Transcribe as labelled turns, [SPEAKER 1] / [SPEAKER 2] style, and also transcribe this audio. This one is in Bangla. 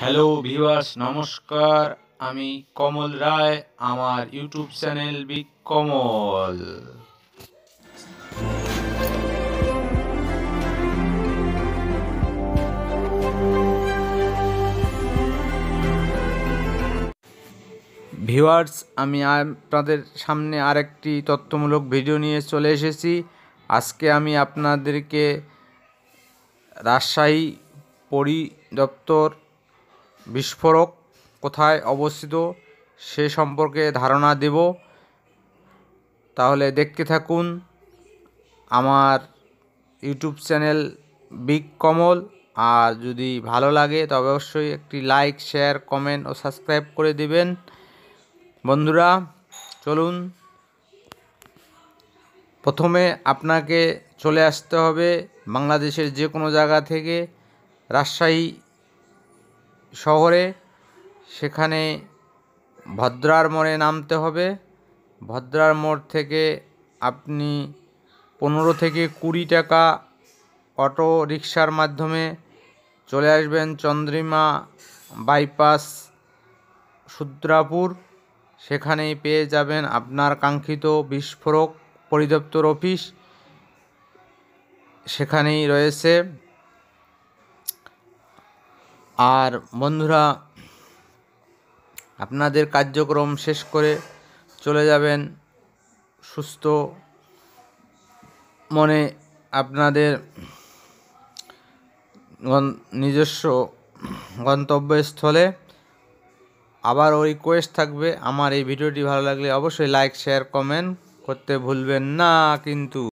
[SPEAKER 1] হ্যালো ভিভার্স
[SPEAKER 2] নমস্কার আমি কমল রায় আমার YouTube channel big Kamal
[SPEAKER 1] viewers আমি আপনাদের সামনে আরেকটি তথ্যমূলক ভিডিও নিয়ে চলে এসেছি আজকে আমি আপনাদেরকে রাজশাহী পরিদপ্তর বিস্ফোরক কোথায় অবস্থিত সে সম্পর্কে ধারণা দেব তাহলে দেখতে থাকুন আমার ইউটিউব চ্যানেল বিগ কমল আর যদি ভালো লাগে তবে অবশ্যই একটি লাইক শেয়ার কমেন্ট ও সাবস্ক্রাইব করে দিবেন বন্ধুরা চলুন প্রথমে আপনাকে চলে আসতে হবে বাংলাদেশের যে কোনো জায়গা থেকে রাজশাহী শহরে সেখানে ভদ্রার মোড়ে নামতে হবে ভদ্রার মোড় থেকে আপনি পনেরো থেকে কুড়ি টাকা অটো রিক্সার মাধ্যমে চলে আসবেন চন্দ্রিমা বাইপাস সূত্রাপুর সেখানেই পেয়ে যাবেন আপনার কাঙ্ক্ষিত বিস্ফোরক পরিদপ্তর অফিস সেখানেই রয়েছে আর বন্ধুরা আপনাদের কার্যক্রম শেষ করে চলে যাবেন সুস্থ মনে আপনাদের নিজস্ব গন্তব্যস্থলে ওই রিকোয়েস্ট থাকবে আমার এই ভিডিওটি ভালো লাগলে অবশ্যই লাইক শেয়ার কমেন্ট করতে ভুলবেন না কিন্তু